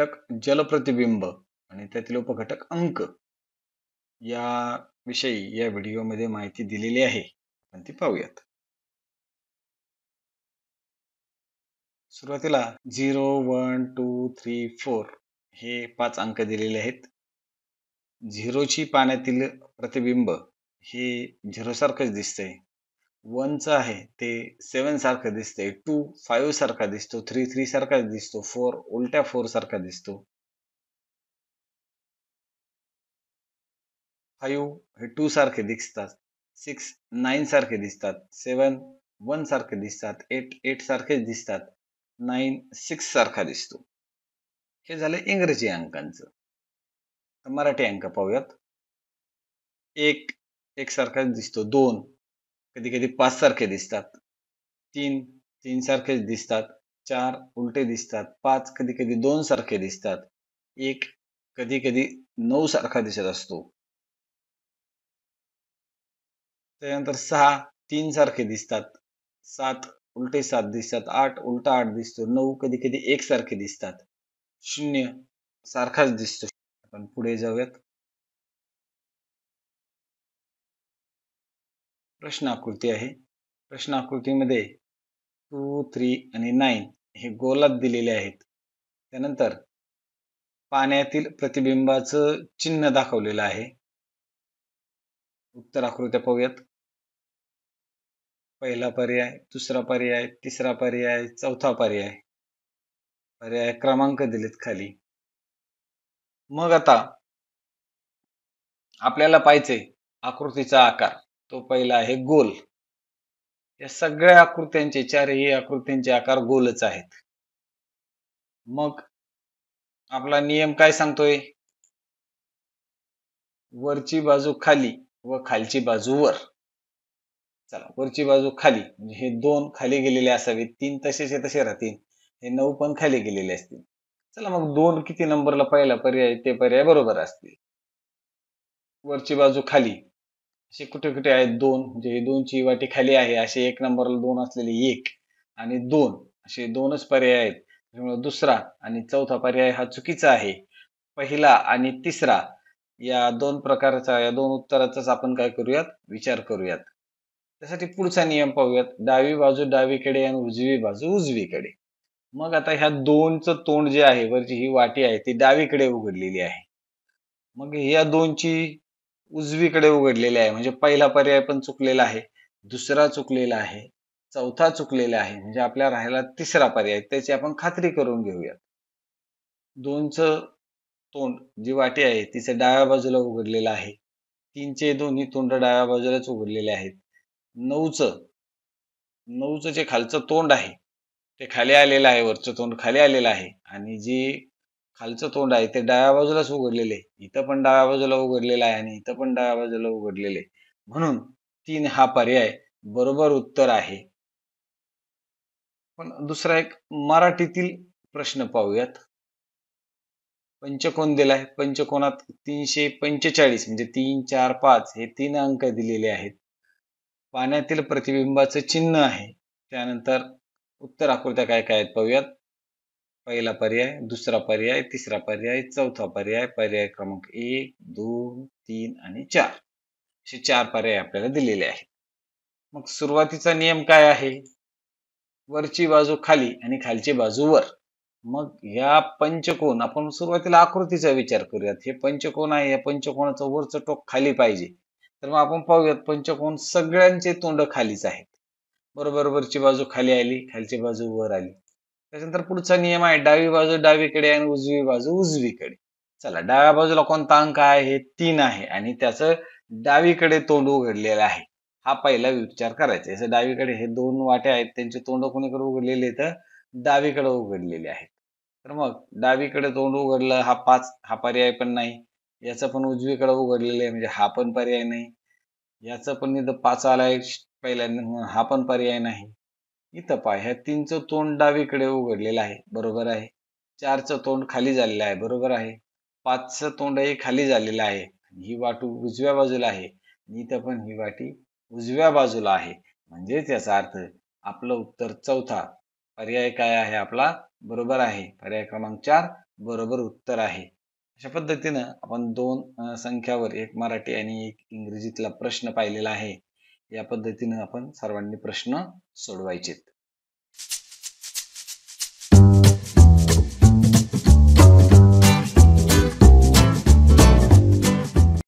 उपघटक जलप्रतिबिंब आणि त्यातील उपघटक अंक या विषयी या व्हिडिओमध्ये माहिती दिलेली आहे पण ती पाहूयात सुरुवातीला zero one two three four हे पाच अंक दिलेले आहेत झिरोची पाण्यातील प्रतिबिंब हे झिरोसारखंच दिसतंय वनचं आहे ते सेवन सारखं दिसते टू फाईव्ह सारखा दिसतो थ्री थ्री सारखा दिसतो फोर उलट्या फोर सारखा दिसतो फाईव्ह हे टू सारखे दिसतात सिक्स नाईन सारखे दिसतात सेवन वन सारखे दिसतात एट एट सारखेच दिसतात नाईन सिक्स सारखा दिसतो हे झालं इंग्रजी अंकांचं मराठी अंक पाहूयात एक एक सारखा दिसतो दोन कधी कधी पाच सारखे दिसतात तीन तीन सारखेच दिसतात चार उलटे दिसतात पाच कधी कधी दोन सारखे दिसतात एक कधी कधी नऊ सारखा दिसत असतो त्यानंतर सहा तीन सारखे दिसतात सात उलटे सात दिसतात आठ उलटा आठ दिसतो नऊ कधी कधी एक सारखे दिसतात शून्य सारखाच दिसतो आपण पुढे जाऊयात प्रश्न आकृती आहे प्रश्नाकृतीमध्ये टू थ्री आणि नाईन हे गोलात दिलेले आहेत त्यानंतर पाण्यातील प्रतिबिंबाचं चिन्ह दाखवलेलं आहे उत्तर आकृत्या पाहूयात पहिला पर्याय दुसरा पर्याय तिसरा पर्याय चौथा पर्याय पर्याय क्रमांक दिलेत खाली मग आता आपल्याला पाहिजे आकृतीचा आकार तो पहिला आहे गोल या सगळ्या आकृत्यांचे चारही आकृत्यांचे आकार गोलच आहेत मग आपला नियम काय सांगतोय वरची बाजू खाली व खालची बाजू वर चला वरची बाजू खाली म्हणजे हे दोन खाली गेलेले असावेत तीन तसेचे तसे राहतील हे नऊ पण खाली गेलेले असतील चला मग दोन किती नंबरला पहिला पर्याय ते पर्याय बरोबर असतील वरची बाजू खाली असे कुठे कुठे आहेत दोन म्हणजे दोनची वाटी खाली आहे असे एक नंबरला दोन असलेले एक आणि दोन असे दोनच पर्याय आहेत त्यामुळे दुसरा आणि चौथा पर्याय हा चुकीचा आहे पहिला आणि तिसरा या दोन प्रकारचा या दोन उत्तराचाच आपण काय करूयात विचार करूयात त्यासाठी पुढचा नियम पाहूयात डावी बाजू डावीकडे आणि उजवी बाजू उजवीकडे मग आता ह्या दोनचं तोंड जे आहे वरची ही वाटी आहे ती डावीकडे उघडलेली आहे मग या दोनची उजवीकडे उघडलेले आहे म्हणजे पहिला पर्याय पण चुकलेला आहे दुसरा चुकलेला आहे चौथा चुकलेला आहे म्हणजे आपल्या राहायला तिसरा पर्याय त्याची आपण खात्री करून घेऊयात दोनच तोंड जी वाटी आहे तिचे डाव्या बाजूला उघडलेलं आहे तीनचे दोन्ही तोंड डाव्या बाजूलाच उघडलेले आहेत नऊचं नऊचं जे खालचं तोंड आहे ते खाली आलेलं आहे वरचं तोंड खाली आलेलं आहे आणि जी खालचं तोंड आहे ते डाव्या बाजूलाच उघडलेले इथं पण डाव्या बाजूला उघडलेलं आहे आणि इथं पण डाव्या बाजूला उघडलेलं आहे म्हणून तीन हा पर्याय बरोबर उत्तर आहे पण दुसरा एक मराठीतील प्रश्न पाहूयात पंचकोन दिलाय पंचकोनात तीनशे पंचेचाळीस म्हणजे तीन चार पाच हे तीन अंक दिलेले आहेत पाण्यातील प्रतिबिंबाचं चिन्ह आहे त्यानंतर उत्तर आकृत्या काय काय आहेत पाहूयात पहिला पर्याय दुसरा पर्याय तिसरा पर्याय चौथा पर्याय पर्याय क्रमांक एक दोन तीन आणि चार असे चार पर्याय आपल्याला दिलेले आहेत मग सुरुवातीचा नियम काय आहे वरची बाजू खाली आणि खालची बाजू वर मग या पंचकोन आपण सुरुवातीला आकृतीचा विचार करूयात हे पंचकोन आहे या पंचकोनाचं वरचं टोक खाली पाहिजे तर मग आपण पाहूयात पंचकोन सगळ्यांचे तोंड खालीच आहेत बरोबर वरची बाजू खाली आली खालची बाजू वर आली त्याच्यानंतर पुढचा नियम आहे डावी बाजू डावीकडे आणि उजवी बाजू उजवीकडे चला डाव्या बाजूला कोणता अंक आहे तीन आहे आणि त्याचं डावीकडे तोंड उघडलेलं आहे हा पहिला विचार करायचा जसं डावीकडे हे दोन वाटे आहेत त्यांचे तोंड कोणीकडे उघडलेले तर डावीकडे उघडलेले आहेत तर मग डावीकडे तोंड उघडलं हा पाच हा पर्याय पण नाही याचा पण उजवीकडे उघडलेलं आहे म्हणजे हा पण पर्याय नाही याचा पण इथं पाच आला आहे पहिल्यांदा हा पण पर्याय नाही इथं पहा ह्या तीनचं तोंड डावीकडे उघडलेलं आहे बरोबर आहे चारचं तोंड खाली झालेलं आहे बरोबर आहे पाचचं हे खाली झालेलं आहे ही वाटू उजव्या बाजूला आहे इथं पण ही वाटी उजव्या बाजूला आहे म्हणजेच याचा अर्थ आपलं उत्तर चौथा पर्याय काय आहे आपला बरोबर आहे पर्याय क्रमांक चार बरोबर उत्तर आहे अशा पद्धतीनं आपण दोन संख्यावर एक मराठी आणि एक इंग्रजीतला प्रश्न पाहिलेला आहे या पद्धतीने आपण सर्वांनी प्रश्न सोडवायचेत